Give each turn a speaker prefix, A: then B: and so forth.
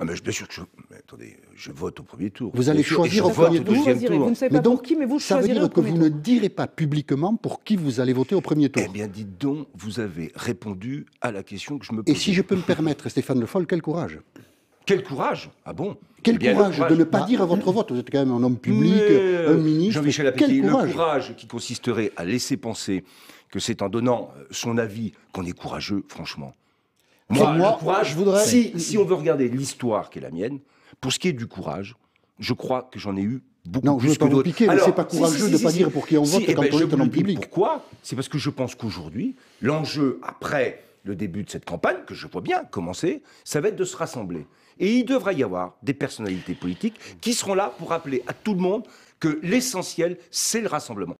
A: Ah, bien sûr que je. attendez, je vote au premier tour. Vous allez
B: choisir au premier tour. pour qui, mais vous ça veut dire que vous ne direz pas publiquement pour qui vous allez voter au premier tour. Eh bien, dites donc, vous avez répondu à la question que je me pose. Et si je peux me permettre, Stéphane Le Foll, quel courage Quel courage Ah bon Quel eh courage de ne pas dire à votre vote. Vous êtes quand même un homme public, un euh, ministre. Jean-Michel le courage
A: qui consisterait à laisser penser que c'est en donnant euh, son avis qu'on est courageux, franchement. Moi, je voudrais. Si, on veut regarder l'histoire qui est la mienne, pour ce qui est du courage, je crois que j'en ai eu beaucoup non, plus je veux pas Alors, c'est pas courageux de ne pas dire pour qui on vote et eh quand ben, on est en public. Pourquoi C'est parce que je pense qu'aujourd'hui, l'enjeu après le début de cette campagne, que je vois bien commencer, ça va être de se rassembler. Et il devra y avoir des personnalités politiques qui seront là pour rappeler à tout le monde que l'essentiel, c'est le rassemblement.